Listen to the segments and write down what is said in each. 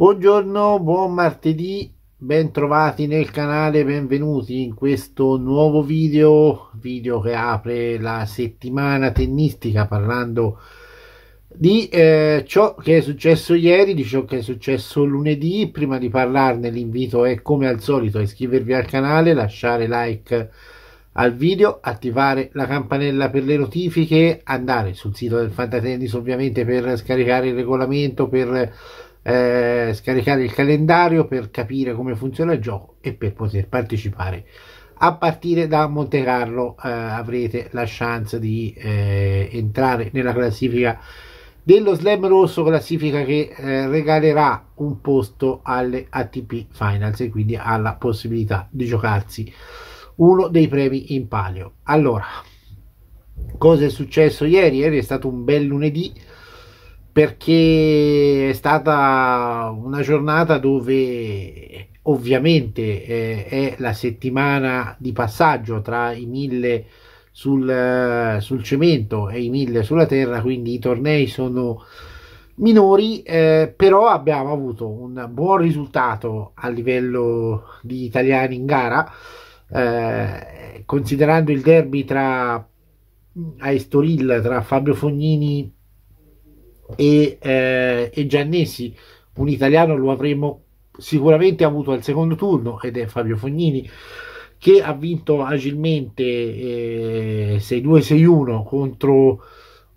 Buongiorno, buon martedì, bentrovati nel canale, benvenuti in questo nuovo video, video che apre la settimana tennistica parlando di eh, ciò che è successo ieri, di ciò che è successo lunedì. Prima di parlarne l'invito è come al solito a iscrivervi al canale, lasciare like al video, attivare la campanella per le notifiche, andare sul sito del Fantatennis ovviamente per scaricare il regolamento, per eh, scaricare il calendario per capire come funziona il gioco e per poter partecipare. A partire da Monte Carlo eh, avrete la chance di eh, entrare nella classifica dello Slam Rosso, classifica che eh, regalerà un posto alle ATP Finals e quindi alla possibilità di giocarsi uno dei premi in palio. Allora, cosa è successo ieri? Ieri è stato un bel lunedì perché è stata una giornata dove ovviamente eh, è la settimana di passaggio tra i mille sul, eh, sul, cemento e i mille sulla terra, quindi i tornei sono minori, eh, però abbiamo avuto un buon risultato a livello di italiani in gara, eh, considerando il derby tra mm, a Estoril tra Fabio Fognini e, eh, e Giannesi, un italiano lo avremmo sicuramente avuto al secondo turno ed è Fabio Fognini che ha vinto agilmente eh, 6-2-6-1 contro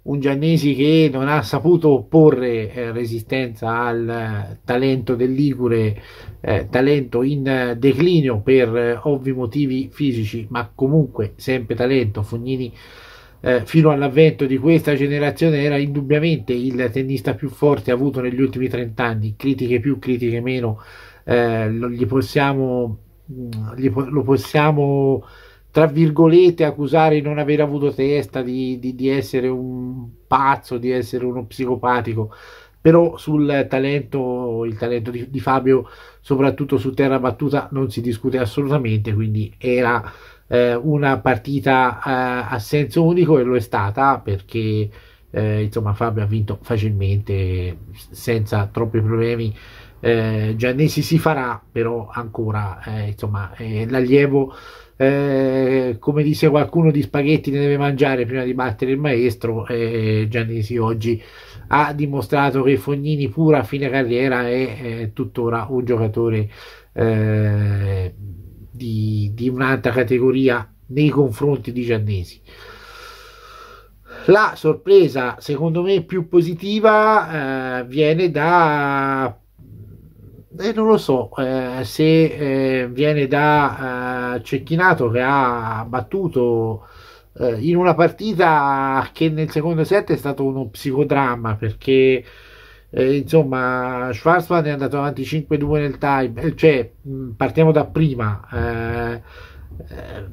un Giannesi che non ha saputo opporre eh, resistenza al talento del Ligure, eh, talento in declinio per eh, ovvi motivi fisici, ma comunque sempre talento. Fognini eh, fino all'avvento di questa generazione era indubbiamente il tennista più forte avuto negli ultimi 30 anni, critiche più, critiche meno, eh, lo, gli possiamo, mm, gli, lo possiamo tra virgolette accusare di non aver avuto testa, di, di, di essere un pazzo, di essere uno psicopatico però sul talento, il talento di, di, Fabio, soprattutto su terra battuta, non si discute assolutamente, quindi era eh, una partita eh, a senso unico e lo è stata perché eh, insomma Fabio ha vinto facilmente senza troppi problemi eh, Giannesi si farà però ancora eh, insomma l'allievo eh, come dice qualcuno di spaghetti ne deve mangiare prima di battere il maestro eh, Giannesi oggi ha dimostrato che Fognini pur a fine carriera è, è tuttora un giocatore eh, di, di un'altra categoria nei confronti di Giannesi. La sorpresa, secondo me, più positiva eh, viene da... Eh, non lo so eh, se eh, viene da eh, Cecchinato che ha battuto eh, in una partita che nel secondo set è stato uno psicodramma perché eh, insomma Schwarzman è andato avanti 5-2 nel time eh, cioè partiamo da prima eh, eh,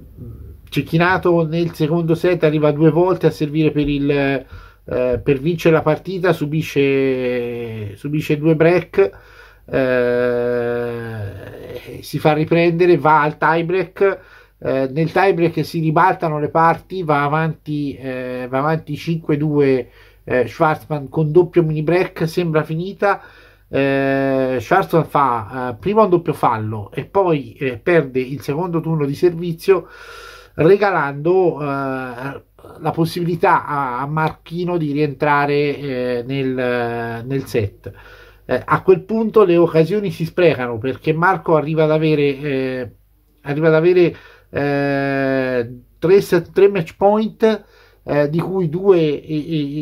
Cecchinato nel secondo set arriva due volte a servire per, il, eh, per vincere la partita subisce, subisce due break eh, si fa riprendere va al tie break nel tie break si ribaltano le parti va avanti, va avanti 5-2 eh, Schwarzman con doppio mini break sembra finita eh, Schwarzman fa eh, prima un doppio fallo e poi eh, perde il secondo turno di servizio regalando eh, la possibilità a, a, Marchino di rientrare eh, nel, nel, set eh, a quel punto le occasioni si sprecano perché Marco arriva ad avere arriva ad avere tre, tre match point eh, di, cui due, e,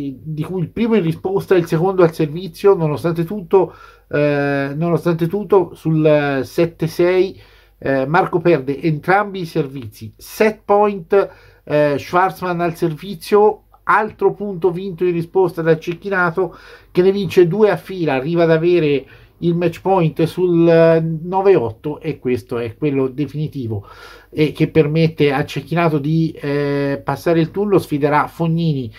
e, di cui il primo in risposta e il secondo al servizio, nonostante tutto, eh, nonostante tutto sul 7-6 eh, Marco perde entrambi i servizi, set point eh, Schwarzman al servizio, altro punto vinto in risposta dal Cecchinato che ne vince due a fila, arriva ad avere il match point sul 9-8 eh, e questo è quello definitivo e che permette a Cecchinato di eh, passare il turno, sfiderà Fognini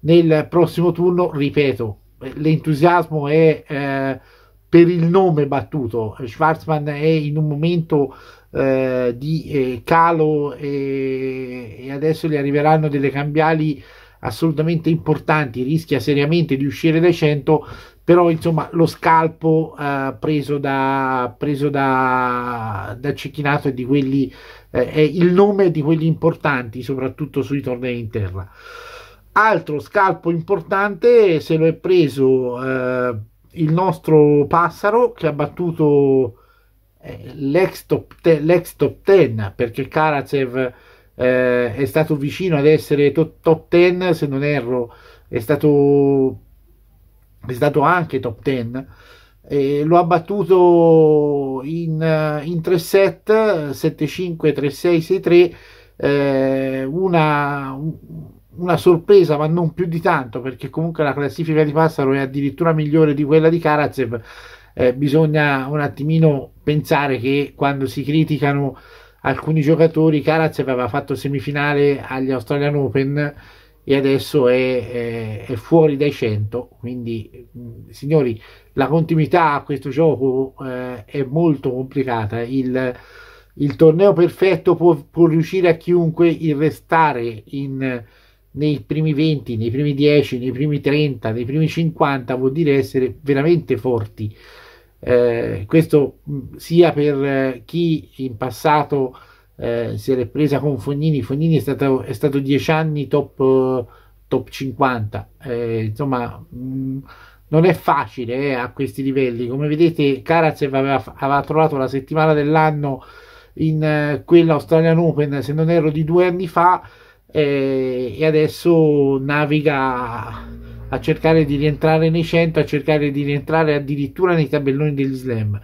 nel prossimo turno, ripeto, l'entusiasmo è eh, per il nome battuto, Schwarzman è in un momento eh, di eh, calo e, e adesso gli arriveranno delle cambiali assolutamente importanti, rischia seriamente di uscire dai 100 però insomma lo scalpo eh, preso da, preso da, da Cecchinato è, di quelli, eh, è il nome di quelli importanti, soprattutto sui tornei in terra. Altro scalpo importante se lo è preso eh, il nostro Passaro che ha battuto eh, l'ex top, te- l'ex top 10 perché Karatsev eh, è stato vicino ad essere top 10 se non erro è stato è stato anche top 10. Eh, lo ha battuto in, eh, in 3 set 7-5, 3-6, 6-3 una, una sorpresa ma non più di tanto perché comunque la classifica di Passaro è addirittura migliore di quella di Karatsev eh, bisogna un attimino pensare che quando si criticano alcuni giocatori Karatsev aveva fatto semifinale agli Australian Open e adesso è, è, è fuori dai 100 quindi signori la continuità a questo gioco eh, è molto complicata il, il torneo perfetto può, può, riuscire a chiunque il restare in, nei primi 20 nei primi 10 nei primi 30 nei primi 50 vuol dire essere veramente forti eh, questo sia per eh, chi in passato eh, si era presa con Fognini, Fognini è stato, è stato 10 anni top, eh, top 50, eh, insomma mh, mm, non è facile eh, a questi livelli, come vedete Karatsev aveva, aveva trovato la settimana dell'anno in eh, quella Australian Open, se non erro di due anni fa, e adesso naviga a cercare di rientrare nei 100, a cercare di rientrare addirittura nei tabelloni degli slam.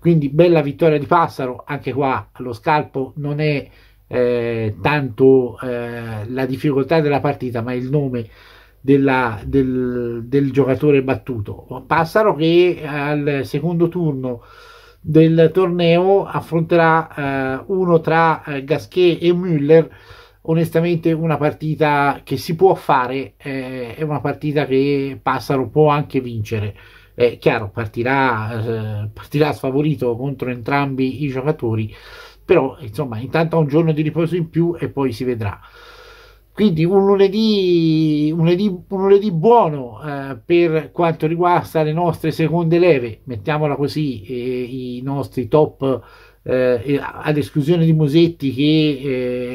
Quindi bella vittoria di Passaro, anche qua lo scalpo non è eh, tanto eh, la difficoltà della partita, ma il nome della, del, del, giocatore battuto. Passaro che al secondo turno del torneo affronterà eh, uno tra eh, Gasquet e Müller onestamente una partita che si può fare, eh, è una partita che Passaro può anche vincere è chiaro, partirà, eh, partirà sfavorito contro entrambi i giocatori, però insomma intanto ha un giorno di riposo in più e poi si vedrà quindi un lunedì, un lunedì, un lunedì buono eh, per quanto riguarda le nostre seconde leve, mettiamola così, eh, i nostri top eh, ad esclusione di Musetti che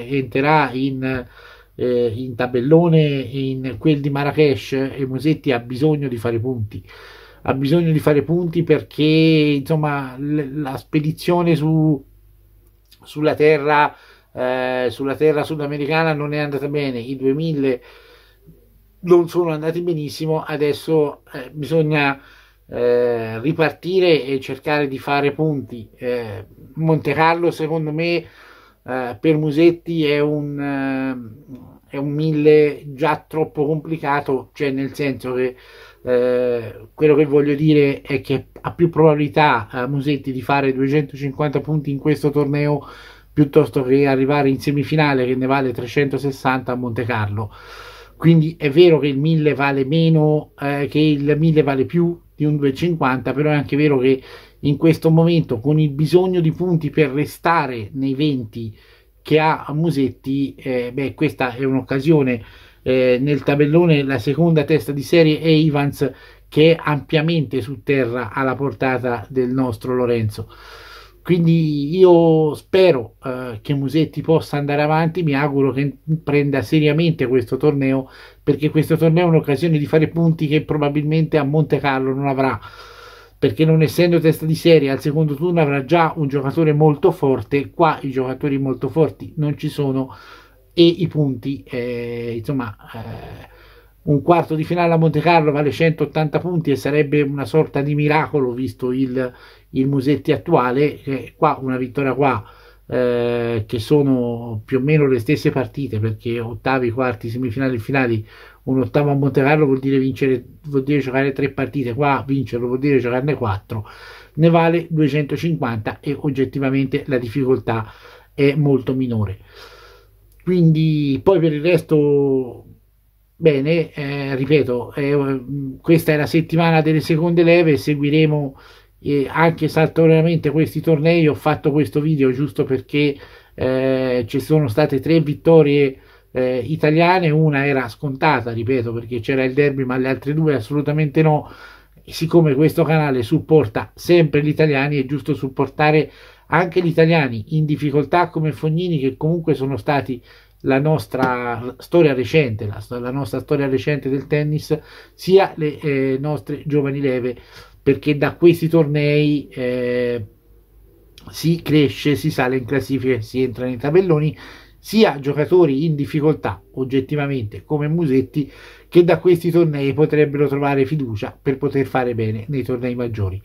eh, entrerà in, eh, in tabellone in quel di Marrakesh e Musetti ha bisogno di fare punti ha bisogno di fare punti perché insomma l- la spedizione su, sulla terra eh, sulla terra sudamericana non è andata bene i 2000 non sono andati benissimo adesso eh, bisogna eh, ripartire e cercare di fare punti eh, Monte Carlo secondo me eh, per Musetti è un eh, è un 1000 già troppo complicato cioè nel senso che eh, quello che voglio dire è che ha più probabilità eh, Musetti di fare 250 punti in questo torneo piuttosto che arrivare in semifinale che ne vale 360 a Monte Carlo. Quindi è vero che il 1000 vale meno, eh, che il 1000 vale più di un 250, però è anche vero che in questo momento con il bisogno di punti per restare nei 20 che ha Musetti, eh, beh, questa è un'occasione eh, nel tabellone la seconda testa di serie è Ivans che è ampiamente su terra alla portata del nostro Lorenzo quindi io spero eh, che Musetti possa andare avanti, mi auguro che prenda seriamente questo torneo, perché questo torneo è un'occasione di fare punti che probabilmente a Monte Carlo non avrà, perché non essendo testa di serie al secondo turno avrà già un giocatore molto forte, qua i giocatori molto forti non ci sono, e i punti, eh, insomma, eh, un quarto di finale a Monte Carlo vale 180 punti e sarebbe una sorta di miracolo visto il, il Musetti attuale, eh, qua una vittoria qua. Eh, che sono più o meno le stesse partite perché ottavi, quarti, semifinali e finali un ottavo a Monte Carlo vuol dire vincere vuol dire giocare tre partite qua vincerlo vuol dire giocarne quattro ne vale 250 e oggettivamente la difficoltà è molto minore quindi poi per il resto bene eh, ripeto eh, questa è la settimana delle seconde leve seguiremo eh, anche saltuariamente questi tornei ho fatto questo video giusto perché eh, ci sono state tre vittorie eh, italiane una era scontata ripeto perché c'era il derby ma le altre due assolutamente no siccome questo canale supporta sempre gli italiani è giusto supportare anche gli italiani in difficoltà come Fognini, che comunque sono stati la nostra storia recente, la, la nostra storia recente del tennis, sia le eh, nostre giovani leve, perché da questi tornei eh, si cresce, si sale in classifica, si entra nei tabelloni, sia giocatori in difficoltà oggettivamente come Musetti che da questi tornei potrebbero trovare fiducia per poter fare bene nei tornei maggiori.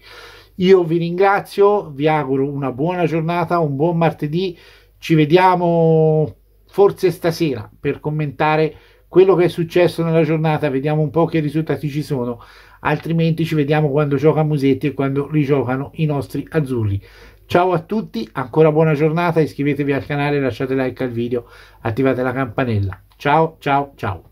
Io vi ringrazio, vi auguro una buona giornata, un buon martedì. Ci vediamo forse stasera per commentare quello che è successo nella giornata, vediamo un po' che risultati ci sono, altrimenti ci vediamo quando gioca Musetti e quando rigiocano i nostri azzurri. Ciao a tutti, ancora buona giornata, iscrivetevi al canale, lasciate like al video, attivate la campanella. Ciao, ciao, ciao.